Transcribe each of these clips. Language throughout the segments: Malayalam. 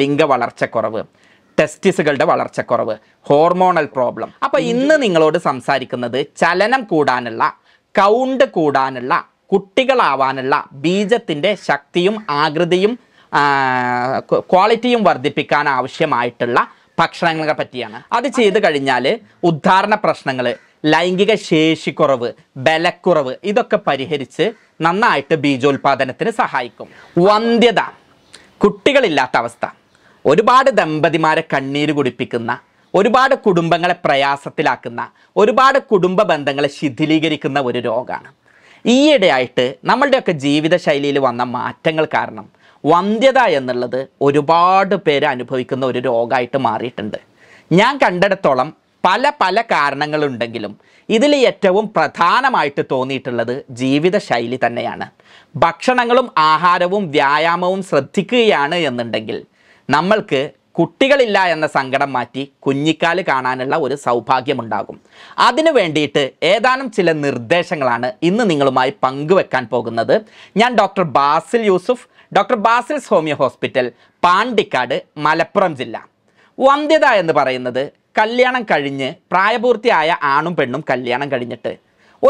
ലിംഗ വളർച്ചക്കുറവ് ടെസ്റ്റിസുകളുടെ വളർച്ചക്കുറവ് ഹോർമോണൽ പ്രോബ്ലം അപ്പോൾ ഇന്ന് നിങ്ങളോട് സംസാരിക്കുന്നത് ചലനം കൂടാനുള്ള കൗണ്ട് കൂടാനുള്ള കുട്ടികളാവാനുള്ള ബീജത്തിൻ്റെ ശക്തിയും ആകൃതിയും ക്വാളിറ്റിയും വർദ്ധിപ്പിക്കാൻ ആവശ്യമായിട്ടുള്ള ഭക്ഷണങ്ങളെ പറ്റിയാണ് അത് ചെയ്തു കഴിഞ്ഞാൽ ഉദ്ധാരണ പ്രശ്നങ്ങൾ ലൈംഗിക ശേഷിക്കുറവ് ബലക്കുറവ് ഇതൊക്കെ പരിഹരിച്ച് നന്നായിട്ട് ബീജോൽപാദനത്തിന് സഹായിക്കും വന്ധ്യത കുട്ടികളില്ലാത്ത അവസ്ഥ ഒരുപാട് ദമ്പതിമാരെ കണ്ണീര് കുടിപ്പിക്കുന്ന ഒരുപാട് കുടുംബങ്ങളെ പ്രയാസത്തിലാക്കുന്ന ഒരുപാട് കുടുംബ ബന്ധങ്ങളെ ശിഥിലീകരിക്കുന്ന ഒരു രോഗമാണ് ഈയിടെയായിട്ട് നമ്മളുടെയൊക്കെ ജീവിതശൈലിയിൽ വന്ന മാറ്റങ്ങൾ കാരണം വന്ധ്യത എന്നുള്ളത് ഒരുപാട് പേര് അനുഭവിക്കുന്ന ഒരു രോഗമായിട്ട് മാറിയിട്ടുണ്ട് ഞാൻ കണ്ടിടത്തോളം പല പല കാരണങ്ങളുണ്ടെങ്കിലും ഇതിൽ ഏറ്റവും പ്രധാനമായിട്ട് തോന്നിയിട്ടുള്ളത് ജീവിതശൈലി തന്നെയാണ് ഭക്ഷണങ്ങളും ആഹാരവും വ്യായാമവും ശ്രദ്ധിക്കുകയാണ് എന്നുണ്ടെങ്കിൽ നമ്മൾക്ക് കുട്ടികളില്ല എന്ന സങ്കടം മാറ്റി കുഞ്ഞിക്കാല് കാണാനുള്ള ഒരു സൗഭാഗ്യമുണ്ടാകും അതിനു വേണ്ടിയിട്ട് ഏതാനും ചില നിർദ്ദേശങ്ങളാണ് ഇന്ന് നിങ്ങളുമായി പങ്കുവെക്കാൻ പോകുന്നത് ഞാൻ doctor Basil Yusuf doctor Basil's homeo hospital Pandikkad Malappuram ജില്ല വന്ധ്യത എന്ന് പറയുന്നത് കല്യാണം കഴിഞ്ഞ് പ്രായപൂർത്തിയായ ആണും പെണ്ണും കല്യാണം കഴിഞ്ഞിട്ട്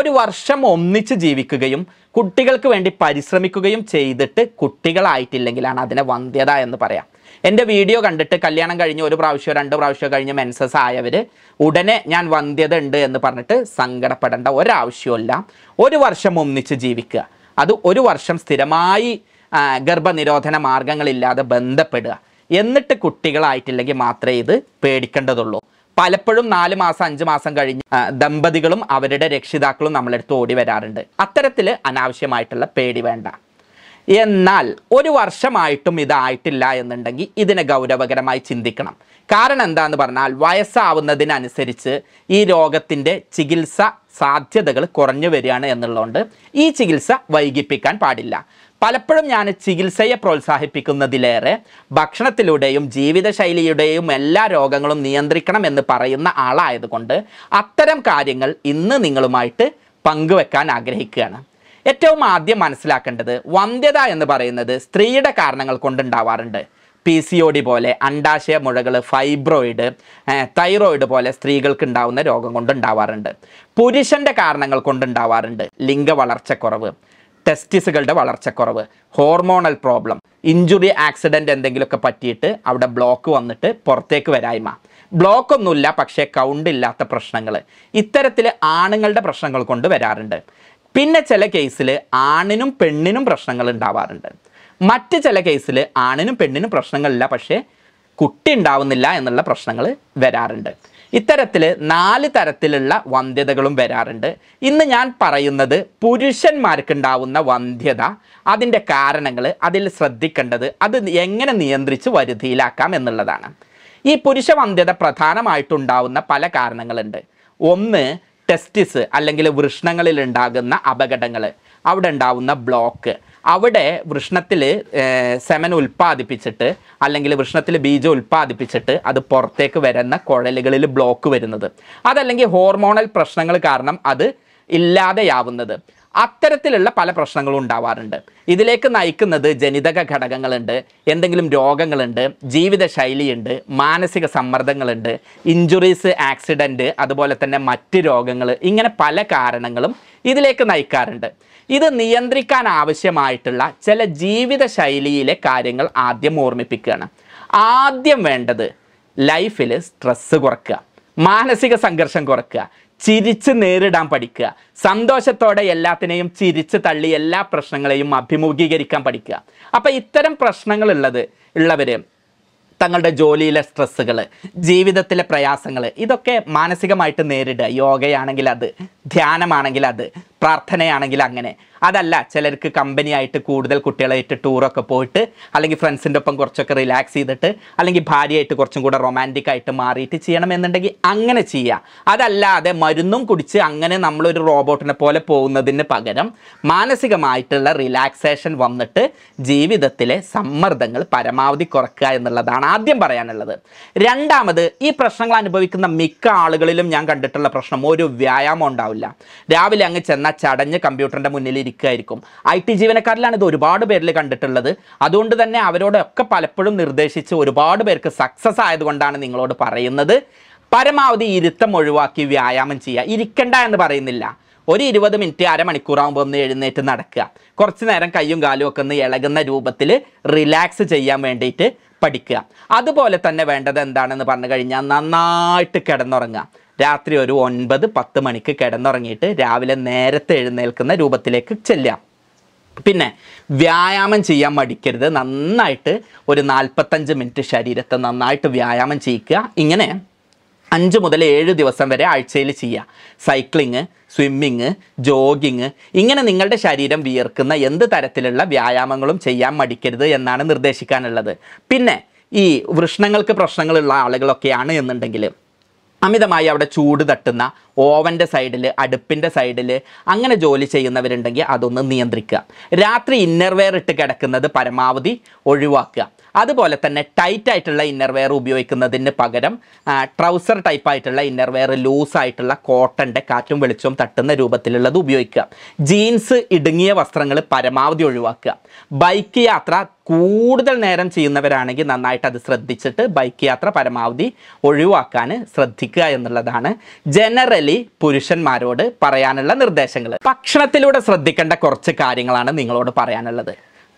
ഒരു വർഷം ഒന്നിച്ച് ജീവിക്കുകയും കുട്ടികൾക്ക് വേണ്ടി പരിശ്രമിക്കുകയും ചെയ്തിട്ട് കുട്ടികളായിട്ടില്ലെങ്കിലാണ് അതിനെ വന്ധ്യത എന്ന് പറയാം എൻ്റെ വീഡിയോ കണ്ടിട്ട് കല്യാണം കഴിഞ്ഞ് ഒരു പ്രാവശ്യം രണ്ട് പ്രാവശ്യം കഴിഞ്ഞ് മെൻസസ് ആയവർ ഉടനെ ഞാൻ വന്ധ്യത ഉണ്ട് എന്ന് പറഞ്ഞിട്ട് സങ്കടപ്പെടേണ്ട ഒരാവശ്യമില്ല ഒരു വർഷം ഒന്നിച്ച് ജീവിക്കുക അത് ഒരു വർഷം സ്ഥിരമായി ഗർഭനിരോധന മാർഗങ്ങളില്ലാതെ ബന്ധപ്പെടുക എന്നിട്ട് കുട്ടികളായിട്ടില്ലെങ്കിൽ മാത്രമേ ഇത് പേടിക്കേണ്ടതുള്ളൂ പലപ്പോഴും നാല് മാസം അഞ്ച് മാസം കഴിഞ്ഞ് ദമ്പതികളും അവരുടെ രക്ഷിതാക്കളും നമ്മളെടുത്ത് ഓടി വരാറുണ്ട് അത്തരത്തിൽ അനാവശ്യമായിട്ടുള്ള പേടി വേണ്ട എന്നാൽ ഒരു വർഷമായിട്ടും ഇതായിട്ടില്ല എന്നുണ്ടെങ്കിൽ ഇതിനെ ഗൗരവകരമായി ചിന്തിക്കണം കാരണം എന്താന്ന് പറഞ്ഞാൽ വയസ്സാവുന്നതിനനുസരിച്ച് ഈ രോഗത്തിൻ്റെ ചികിത്സ സാധ്യതകൾ കുറഞ്ഞു വരികയാണ് എന്നുള്ളതുകൊണ്ട് ഈ ചികിത്സ വൈകിപ്പിക്കാൻ പാടില്ല പലപ്പോഴും ഞാൻ ചികിത്സയെ പ്രോത്സാഹിപ്പിക്കുന്നതിലേറെ ഭക്ഷണത്തിലൂടെയും ജീവിതശൈലിയുടെയും എല്ലാ രോഗങ്ങളും നിയന്ത്രിക്കണം എന്ന് പറയുന്ന ആളായതുകൊണ്ട് അത്തരം കാര്യങ്ങൾ ഇന്ന് നിങ്ങളുമായിട്ട് പങ്കുവെക്കാൻ ആഗ്രഹിക്കുകയാണ് ഏറ്റവും ആദ്യം മനസ്സിലാക്കേണ്ടത് വന്ധ്യത എന്ന് പറയുന്നത് സ്ത്രീയുടെ കാരണങ്ങൾ കൊണ്ടുണ്ടാവാറുണ്ട് പി സി ഒ ഡി പോലെ അണ്ടാശയ മുഴകൾ ഫൈബ്രോയിഡ് തൈറോയിഡ് പോലെ സ്ത്രീകൾക്ക് ഉണ്ടാവുന്ന രോഗം കൊണ്ടുണ്ടാവാറുണ്ട് പുരുഷൻ്റെ കാരണങ്ങൾ കൊണ്ടുണ്ടാവാറുണ്ട് ലിംഗ വളർച്ചക്കുറവ് ടെസ്റ്റിസുകളുടെ വളർച്ചക്കുറവ് ഹോർമോണൽ പ്രോബ്ലം ഇഞ്ചുറി ആക്സിഡൻ്റ് എന്തെങ്കിലുമൊക്കെ പറ്റിയിട്ട് അവിടെ ബ്ലോക്ക് വന്നിട്ട് പുറത്തേക്ക് വരായ്മ ബ്ലോക്ക് ഒന്നുമില്ല പക്ഷേ കൗണ്ട് ഇല്ലാത്ത പ്രശ്നങ്ങൾ ഇത്തരത്തിൽ ആണുങ്ങളുടെ പ്രശ്നങ്ങൾ കൊണ്ട് വരാറുണ്ട് പിന്നെ ചില കേസിൽ ആണിനും പെണ്ണിനും പ്രശ്നങ്ങൾ ഉണ്ടാവാറുണ്ട് മറ്റ് ചില കേസിൽ ആണിനും പെണ്ണിനും പ്രശ്നങ്ങളില്ല പക്ഷേ കുട്ടി ഉണ്ടാവുന്നില്ല എന്നുള്ള പ്രശ്നങ്ങൾ വരാറുണ്ട് ഇത്തരത്തിൽ നാല് തരത്തിലുള്ള വന്ധ്യതകളും വരാറുണ്ട് ഇന്ന് ഞാൻ പറയുന്നത് പുരുഷന്മാർക്കുണ്ടാവുന്ന വന്ധ്യത അതിൻ്റെ കാരണങ്ങൾ അതിൽ ശ്രദ്ധിക്കേണ്ടത് അത് എങ്ങനെ നിയന്ത്രിച്ച് വരുതിയിലാക്കാം എന്നുള്ളതാണ് ഈ പുരുഷ വന്ധ്യത പ്രധാനമായിട്ടുണ്ടാവുന്ന പല കാരണങ്ങളുണ്ട് ഒന്ന് ടെസ്റ്റിസ് അല്ലെങ്കിൽ വൃഷ്ണങ്ങളിൽ ഉണ്ടാകുന്ന അപകടങ്ങൾ അവിടെ ഉണ്ടാവുന്ന ബ്ലോക്ക് അവിടെ വൃഷ്ണത്തിൽ സെമൻ ഉൽപ്പാദിപ്പിച്ചിട്ട് അല്ലെങ്കിൽ വൃഷ്ണത്തിൽ ബീജം ഉൽപ്പാദിപ്പിച്ചിട്ട് അത് പുറത്തേക്ക് വരുന്ന കുഴലുകളിൽ ബ്ലോക്ക് വരുന്നത് അതല്ലെങ്കിൽ ഹോർമോണൽ പ്രശ്നങ്ങൾ കാരണം അത് ഇല്ലാതെയാവുന്നത് അത്തരത്തിലുള്ള പല പ്രശ്നങ്ങളും ഉണ്ടാവാറുണ്ട് ഇതിലേക്ക് നയിക്കുന്നത് ജനിതക ഘടകങ്ങളുണ്ട് എന്തെങ്കിലും രോഗങ്ങളുണ്ട് ജീവിതശൈലിയുണ്ട് മാനസിക സമ്മർദ്ദങ്ങളുണ്ട് ഇഞ്ചുറീസ് ആക്സിഡൻറ്റ് അതുപോലെ തന്നെ മറ്റ് രോഗങ്ങൾ ഇങ്ങനെ പല കാരണങ്ങളും ഇതിലേക്ക് നയിക്കാറുണ്ട് ഇത് നിയന്ത്രിക്കാൻ ആവശ്യമായിട്ടുള്ള ചില ജീവിതശൈലിയിലെ കാര്യങ്ങൾ ആദ്യം ഓർമ്മിപ്പിക്കുകയാണ് ആദ്യം വേണ്ടത് ലൈഫിൽ സ്ട്രെസ്സ് കുറക്കുക മാനസിക സംഘർഷം കുറക്കുക ചിരിച്ച് നേരിടാൻ പഠിക്കുക സന്തോഷത്തോടെ എല്ലാത്തിനെയും ചിരിച്ച് തള്ളി എല്ലാ പ്രശ്നങ്ങളെയും അഭിമുഖീകരിക്കാൻ പഠിക്കുക അപ്പോൾ ഇത്തരം പ്രശ്നങ്ങൾ ഉള്ളത് ഉള്ളവർ തങ്ങളുടെ ജോലിയിലെ സ്ട്രെസ്സുകൾ ജീവിതത്തിലെ പ്രയാസങ്ങൾ ഇതൊക്കെ മാനസികമായിട്ട് നേരിടുക യോഗയാണെങ്കിൽ അത് ധ്യാനമാണെങ്കിൽ അത് പ്രാർത്ഥനയാണെങ്കിൽ അങ്ങനെ അതല്ല ചിലർക്ക് കമ്പനിയായിട്ട് കൂടുതൽ കുട്ടികളായിട്ട് ടൂറൊക്കെ പോയിട്ട് അല്ലെങ്കിൽ ഫ്രണ്ട്സിൻ്റെ ഒപ്പം കുറച്ചൊക്കെ റിലാക്സ് ചെയ്തിട്ട് അല്ലെങ്കിൽ ഭാര്യയായിട്ട് കുറച്ചും കൂടെ റൊമാൻറ്റിക് ആയിട്ട് മാറിയിട്ട് ചെയ്യണമെന്നുണ്ടെങ്കിൽ അങ്ങനെ ചെയ്യുക അതല്ലാതെ മരുന്നും കുടിച്ച് അങ്ങനെ നമ്മളൊരു റോബോട്ടിനെ പോലെ പോകുന്നതിന് പകരം മാനസികമായിട്ടുള്ള റിലാക്സേഷൻ വന്നിട്ട് ജീവിതത്തിലെ സമ്മർദ്ദങ്ങൾ പരമാവധി കുറക്കുക എന്നുള്ളതാണ് ആദ്യം പറയാനുള്ളത് രണ്ടാമത് ഈ പ്രശ്നങ്ങൾ അനുഭവിക്കുന്ന മിക്ക ആളുകളിലും ഞാൻ കണ്ടിട്ടുള്ള പ്രശ്നം ഒരു വ്യായാമം ഉണ്ടാവില്ല രാവിലെ അങ്ങ് ചെന്ന ചടഞ്ഞ് കമ്പ്യൂട്ടറിൻ്റെ മുന്നിൽ ഇരിക്കുകയായിരിക്കും ഐ ടി ജീവനക്കാരിലാണ് ഇത് ഒരുപാട് പേരിൽ കണ്ടിട്ടുള്ളത് അതുകൊണ്ട് തന്നെ അവരോടൊക്കെ പലപ്പോഴും നിർദ്ദേശിച്ച് ഒരുപാട് പേർക്ക് സക്സസ് ആയതുകൊണ്ടാണ് നിങ്ങളോട് പറയുന്നത് പരമാവധി ഇരുത്തം ഒഴിവാക്കി വ്യായാമം ചെയ്യുക ഇരിക്കണ്ട എന്ന് പറയുന്നില്ല ഒരു ഇരുപത് മിനിറ്റ് അരമണിക്കൂറാകുമ്പോൾ ഒന്ന് എഴുന്നേറ്റ് നടക്കുക കുറച്ച് നേരം കയ്യും കാലും ഒക്കെ ഒന്ന് ഇളകുന്ന രൂപത്തിൽ റിലാക്സ് ചെയ്യാൻ വേണ്ടിയിട്ട് പഠിക്കുക അതുപോലെ തന്നെ വേണ്ടത് എന്താണെന്ന് പറഞ്ഞു കഴിഞ്ഞാൽ നന്നായിട്ട് കിടന്നുറങ്ങുക രാത്രി ഒരു ഒൻപത് പത്ത് മണിക്ക് കിടന്നുറങ്ങിയിട്ട് രാവിലെ നേരത്തെ എഴുന്നേൽക്കുന്ന രൂപത്തിലേക്ക് ചെല്ലുക പിന്നെ വ്യായാമം ചെയ്യാൻ മടിക്കരുത് നന്നായിട്ട് ഒരു നാൽപ്പത്തഞ്ച് മിനിറ്റ് ശരീരത്തെ നന്നായിട്ട് വ്യായാമം ചെയ്യിക്കുക ഇങ്ങനെ അഞ്ച് മുതൽ ഏഴ് ദിവസം വരെ ആഴ്ചയിൽ ചെയ്യുക സൈക്ലിങ് സ്വിമ്മിങ് ജോഗിങ് ഇങ്ങനെ നിങ്ങളുടെ ശരീരം വിയർക്കുന്ന എന്ത് തരത്തിലുള്ള വ്യായാമങ്ങളും ചെയ്യാൻ മടിക്കരുത് എന്നാണ് നിർദ്ദേശിക്കാനുള്ളത് പിന്നെ ഈ വൃഷ്ണങ്ങൾക്ക് പ്രശ്നങ്ങളുള്ള ആളുകളൊക്കെയാണ് എന്നുണ്ടെങ്കിലും അമിതമായി അവിടെ ചൂട് തട്ടുന്ന ഓവൻ്റെ സൈഡിൽ അടുപ്പിൻ്റെ സൈഡിൽ അങ്ങനെ ജോലി ചെയ്യുന്നവരുണ്ടെങ്കിൽ അതൊന്ന് നിയന്ത്രിക്കുക രാത്രി ഇന്നർവെയർ ഇട്ട് കിടക്കുന്നത് പരമാവധി ഒഴിവാക്കുക അതുപോലെ തന്നെ ടൈറ്റ് ആയിട്ടുള്ള ഇന്നർവെയർ ഉപയോഗിക്കുന്നതിന് പകരം ട്രൗസർ ടൈപ്പ് ആയിട്ടുള്ള ഇന്നർവെയർ ലൂസ് ആയിട്ടുള്ള കോട്ടൻ്റെ കാറ്റും വെളിച്ചവും തട്ടുന്ന രൂപത്തിലുള്ളത് ഉപയോഗിക്കുക ജീൻസ് ഇടുങ്ങിയ വസ്ത്രങ്ങൾ പരമാവധി ഒഴിവാക്കുക ബൈക്ക് യാത്ര കൂടുതൽ നേരം ചെയ്യുന്നവരാണെങ്കിൽ നന്നായിട്ട് അത് ശ്രദ്ധിച്ചിട്ട് ബൈക്ക് യാത്ര പരമാവധി ഒഴിവാക്കാൻ ശ്രദ്ധിക്കുക എന്നുള്ളതാണ് ജനറൽ ജനറലി പുരുഷന്മാരോട് പറയാനുള്ള നിർദ്ദേശങ്ങൾ ഭക്ഷണത്തിലൂടെ ശ്രദ്ധിക്കേണ്ട കുറച്ച് കാര്യങ്ങളാണ് നിങ്ങളോട് പറയാനുള്ളത്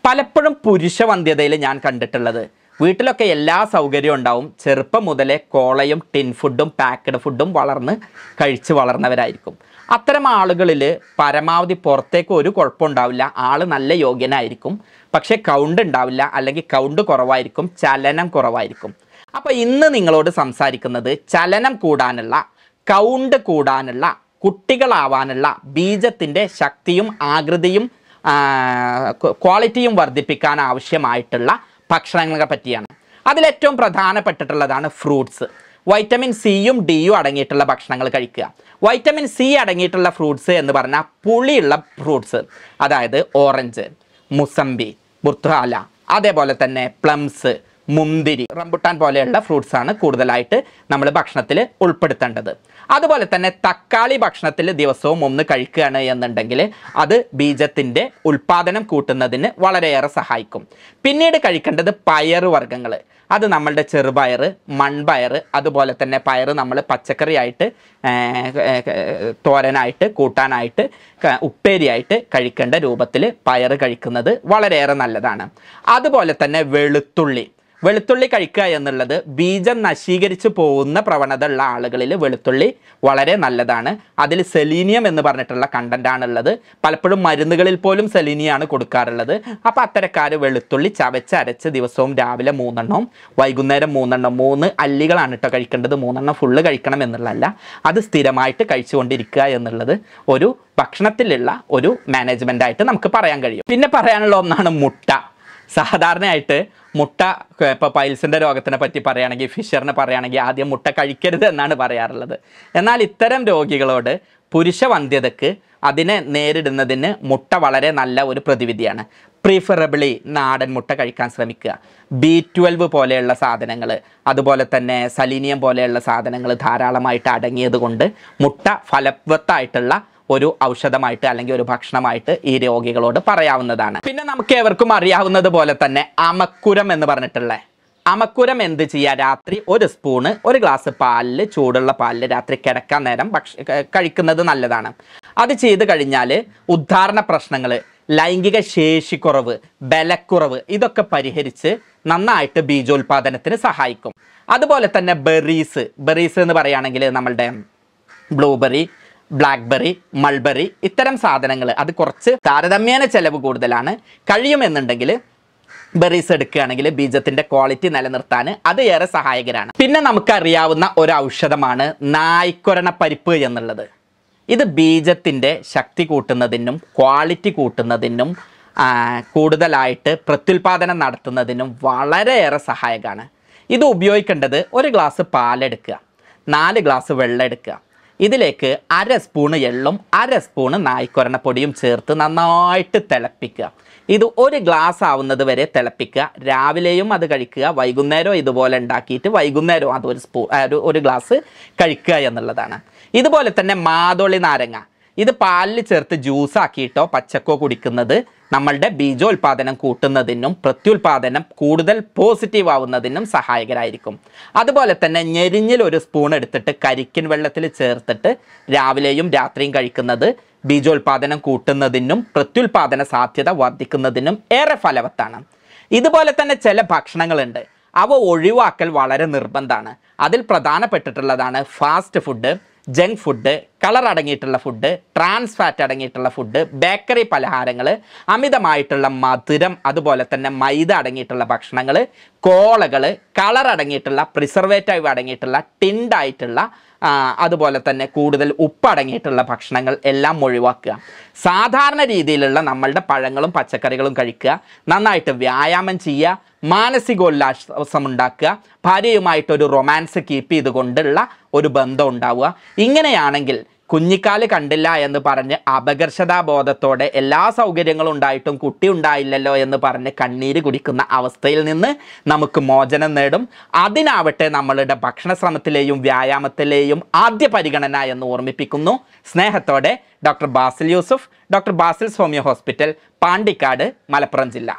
പലപ്പോഴും പുരുഷവന്ധ്യതയിൽ ഞാൻ കണ്ടിട്ടുള്ളത് വീട്ടിലൊക്കെ എല്ലാ സൗകര്യവും ഉണ്ടാവും ചെറുപ്പം മുതലേ കോളയും ടിൻ ഫുഡും പാക്കഡ് ഫുഡും വളർന്ന് കഴിച്ച് വളർന്നവരായിരിക്കും അത്തരം ആളുകളിൽ പരമാവധി പുറത്തേക്ക് ഒരു കുഴപ്പമുണ്ടാവില്ല ആൾ നല്ല യോഗ്യനായിരിക്കും പക്ഷേ കൗണ്ട് ഉണ്ടാവില്ല അല്ലെങ്കിൽ കൗണ്ട് കുറവായിരിക്കും ചലനം കുറവായിരിക്കും അപ്പോൾ ഇന്ന് നിങ്ങളോട് സംസാരിക്കുന്നത് ചലനം കൂടാനുള്ള കൗണ്ട് കൂടാനുള്ള കുട്ടികളാവാനുള്ള ബീജത്തിൻ്റെ ശക്തിയും ആകൃതിയും ക്വാളിറ്റിയും വർദ്ധിപ്പിക്കാൻ ആവശ്യമായിട്ടുള്ള ഭക്ഷണങ്ങളെ പറ്റിയാണ് അതിലേറ്റവും പ്രധാനപ്പെട്ടിട്ടുള്ളതാണ് ഫ്രൂട്ട്സ് വൈറ്റമിൻ സിയും ഡിയും അടങ്ങിയിട്ടുള്ള ഭക്ഷണങ്ങൾ കഴിക്കുക വൈറ്റമിൻ സി അടങ്ങിയിട്ടുള്ള ഫ്രൂട്ട്സ് എന്ന് പറഞ്ഞാൽ പുളിയുള്ള ഫ്രൂട്ട്സ് അതായത് ഓറഞ്ച് മുസംബി ബുർത്താല അതേപോലെ തന്നെ പ്ലംസ് മുന്തിരി റംബുട്ടാൻ പോലെയുള്ള ഫ്രൂട്ട്സാണ് കൂടുതലായിട്ട് നമ്മൾ ഭക്ഷണത്തിൽ ഉൾപ്പെടുത്തേണ്ടത് അതുപോലെ തന്നെ തക്കാളി ഭക്ഷണത്തിൽ ദിവസവും ഒന്ന് കഴിക്കുകയാണ് എന്നുണ്ടെങ്കിൽ അത് ബീജത്തിൻ്റെ ഉൽപ്പാദനം കൂട്ടുന്നതിന് വളരെയേറെ സഹായിക്കും പിന്നീട് കഴിക്കേണ്ടത് പയർ വർഗ്ഗങ്ങൾ അത് നമ്മളുടെ ചെറുപയർ മൺപയർ അതുപോലെ തന്നെ പയർ നമ്മൾ പച്ചക്കറിയായിട്ട് തോരനായിട്ട് കൂട്ടാനായിട്ട് ഉപ്പേരിയായിട്ട് കഴിക്കേണ്ട രൂപത്തിൽ പയർ കഴിക്കുന്നത് വളരെയേറെ നല്ലതാണ് അതുപോലെ തന്നെ വെളുത്തുള്ളി വെളുത്തുള്ളി കഴിക്കുക എന്നുള്ളത് ബീജം നശീകരിച്ചു പോകുന്ന പ്രവണത ഉള്ള ആളുകളിൽ വെളുത്തുള്ളി വളരെ നല്ലതാണ് അതിൽ സെലീനിയം എന്ന് പറഞ്ഞിട്ടുള്ള കണ്ടൻ്റാണുള്ളത് പലപ്പോഴും മരുന്നുകളിൽ പോലും സെലീനിയാണ് കൊടുക്കാറുള്ളത് അപ്പോൾ അത്തരക്കാർ വെളുത്തുള്ളി ചവച്ച് അരച്ച് ദിവസവും രാവിലെ മൂന്നെണ്ണവും വൈകുന്നേരം മൂന്നെണ്ണം മൂന്ന് അല്ലികളാണ് കേട്ടോ കഴിക്കേണ്ടത് മൂന്നെണ്ണം ഫുള്ള് കഴിക്കണം എന്നുള്ളതല്ല അത് സ്ഥിരമായിട്ട് കഴിച്ചുകൊണ്ടിരിക്കുക എന്നുള്ളത് ഒരു ഭക്ഷണത്തിലുള്ള ഒരു മാനേജ്മെൻ്റായിട്ട് നമുക്ക് പറയാൻ കഴിയും പിന്നെ പറയാനുള്ള ഒന്നാണ് മുട്ട സാധാരണയായിട്ട് മുട്ട ഇപ്പോൾ പൈൽസിൻ്റെ രോഗത്തിനെ പറ്റി പറയുകയാണെങ്കിൽ ഫിഷറിനെ പറയുകയാണെങ്കിൽ ആദ്യം മുട്ട കഴിക്കരുത് എന്നാണ് പറയാറുള്ളത് എന്നാൽ ഇത്തരം രോഗികളോട് പുരുഷ വന്ധ്യതയ്ക്ക് അതിനെ നേരിടുന്നതിന് മുട്ട വളരെ നല്ല ഒരു പ്രതിവിധിയാണ് പ്രിഫറബിളി നാടൻ മുട്ട കഴിക്കാൻ ശ്രമിക്കുക ബി ട്വൽവ് പോലെയുള്ള സാധനങ്ങൾ അതുപോലെ തന്നെ സലീനിയം പോലെയുള്ള സാധനങ്ങൾ ധാരാളമായിട്ട് അടങ്ങിയത് കൊണ്ട് മുട്ട ഫലവത്തായിട്ടുള്ള ഒരു ഔഷധമായിട്ട് അല്ലെങ്കിൽ ഒരു ഭക്ഷണമായിട്ട് ഈ രോഗികളോട് പറയാവുന്നതാണ് പിന്നെ നമുക്ക് ഏവർക്കും അറിയാവുന്നത് പോലെ തന്നെ അമക്കുരം എന്ന് പറഞ്ഞിട്ടുള്ള അമക്കുരം എന്ത് ചെയ്യുക രാത്രി ഒരു സ്പൂണ് ഒരു ഗ്ലാസ് പാലിൽ ചൂടുള്ള പാലിൽ രാത്രി കിടക്കാൻ നേരം ഭക്ഷ കഴിക്കുന്നത് നല്ലതാണ് അത് ചെയ്ത് കഴിഞ്ഞാൽ ഉദ്ധാരണ പ്രശ്നങ്ങൾ ലൈംഗിക ശേഷിക്കുറവ് ബലക്കുറവ് ഇതൊക്കെ പരിഹരിച്ച് നന്നായിട്ട് ബീജോൽപാദനത്തിന് സഹായിക്കും അതുപോലെ തന്നെ ബെറീസ് ബെറീസ് എന്ന് പറയുകയാണെങ്കിൽ നമ്മളുടെ ബ്ലൂബെറി ബ്ലാക്ക്ബെറി മൾബെറി ഇത്തരം സാധനങ്ങൾ അത് കുറച്ച് താരതമ്യേന ചെലവ് കൂടുതലാണ് കഴിയുമെന്നുണ്ടെങ്കിൽ ബെറീസ് എടുക്കുകയാണെങ്കിൽ ബീജത്തിന്റെ ക്വാളിറ്റി നിലനിർത്താൻ അത് ഏറെ സഹായകരാണ് പിന്നെ നമുക്കറിയാവുന്ന ഒരു ഔഷധമാണ് നായ്ക്കൊരണ പരിപ്പ് എന്നുള്ളത് ഇത് ബീജത്തിൻ്റെ ശക്തി കൂട്ടുന്നതിനും ക്വാളിറ്റി കൂട്ടുന്നതിനും കൂടുതലായിട്ട് പ്രത്യുൽപാദനം നടത്തുന്നതിനും വളരെയേറെ സഹായകമാണ് ഇത് ഉപയോഗിക്കേണ്ടത് ഒരു ഗ്ലാസ് പാലെടുക്കുക നാല് ഗ്ലാസ് വെള്ളം എടുക്കുക ഇതിലേക്ക് അര സ്പൂണ് എള്ളും അര സ്പൂണ് നായ്ക്കൊരണപ്പൊടിയും ചേർത്ത് നന്നായിട്ട് തിളപ്പിക്കുക ഇത് ഒരു ഗ്ലാസ് ആവുന്നത് വരെ തിളപ്പിക്കുക രാവിലെയും അത് കഴിക്കുക വൈകുന്നേരം ഇതുപോലെ ഉണ്ടാക്കിയിട്ട് വൈകുന്നേരവും അത് ഒരു സ്പൂ ഒരു ഗ്ലാസ് കഴിക്കുക എന്നുള്ളതാണ് ഇതുപോലെ തന്നെ മാതൊളി നാരങ്ങ ഇത് പാലിൽ ചേർത്ത് ജ്യൂസാക്കിയിട്ടോ പച്ചക്കോ കുടിക്കുന്നത് നമ്മളുടെ ബീജോൽപാദനം കൂട്ടുന്നതിനും പ്രത്യുൽപാദനം കൂടുതൽ പോസിറ്റീവ് ആവുന്നതിനും സഹായകരായിരിക്കും അതുപോലെ തന്നെ ഞെരിഞ്ഞിൽ ഒരു സ്പൂൺ എടുത്തിട്ട് കരിക്കിൻ വെള്ളത്തിൽ ചേർത്തിട്ട് രാവിലെയും രാത്രിയും കഴിക്കുന്നത് ബീജോൽപാദനം കൂട്ടുന്നതിനും പ്രത്യുൽപാദന സാധ്യത വർദ്ധിക്കുന്നതിനും ഏറെ ഫലവത്താണ് ഇതുപോലെ തന്നെ ചില ഭക്ഷണങ്ങളുണ്ട് അവ ഒഴിവാക്കൽ വളരെ നിർബന്ധമാണ് അതിൽ പ്രധാനപ്പെട്ടിട്ടുള്ളതാണ് fast food junk food colour അടങ്ങിയിട്ടുള്ള ഫുഡ് ട്രാൻസ് ഫാറ്റ് അടങ്ങിയിട്ടുള്ള ഫുഡ് ബേക്കറി പലഹാരങ്ങൾ അമിതമായിട്ടുള്ള മധുരം അതുപോലെ തന്നെ മൈദ അടങ്ങിയിട്ടുള്ള ഭക്ഷണങ്ങൾ കോളകൾ കളർ അടങ്ങിയിട്ടുള്ള പ്രിസർവേറ്റീവ് അടങ്ങിയിട്ടുള്ള ടിൻഡായിട്ടുള്ള അതുപോലെ തന്നെ കൂടുതൽ ഉപ്പടങ്ങിയിട്ടുള്ള ഭക്ഷണങ്ങൾ എല്ലാം ഒഴിവാക്കുക സാധാരണ രീതിയിലുള്ള നമ്മളുടെ പഴങ്ങളും പച്ചക്കറികളും കഴിക്കുക നന്നായിട്ട് വ്യായാമം ചെയ്യുക മാനസികോല്ലാസം ഉണ്ടാക്കുക ഭാര്യയുമായിട്ടൊരു റൊമാൻസ് കീപ്പ് ചെയ്തുകൊണ്ടുള്ള ഒരു ബന്ധം ഉണ്ടാവുക ഇങ്ങനെയാണെങ്കിൽ കുഞ്ഞിക്കാല് കണ്ടില്ല എന്ന് പറഞ്ഞ് അപകർഷതാബോധത്തോടെ എല്ലാ സൗകര്യങ്ങളും ഉണ്ടായിട്ടും കുട്ടി ഉണ്ടായില്ലല്ലോ എന്ന് പറഞ്ഞ് കണ്ണീര് കുടിക്കുന്ന അവസ്ഥയിൽ നിന്ന് നമുക്ക് മോചനം നേടും അതിനാവട്ടെ നമ്മളുടെ ഭക്ഷണ ശ്രമത്തിലെയും വ്യായാമത്തിലെയും ആദ്യ പരിഗണന എന്ന് ഓർമ്മിപ്പിക്കുന്നു സ്നേഹത്തോടെ doctor Basil Yusuf doctor Basil Swami hospital Pandikkad Malappuram ജില്ല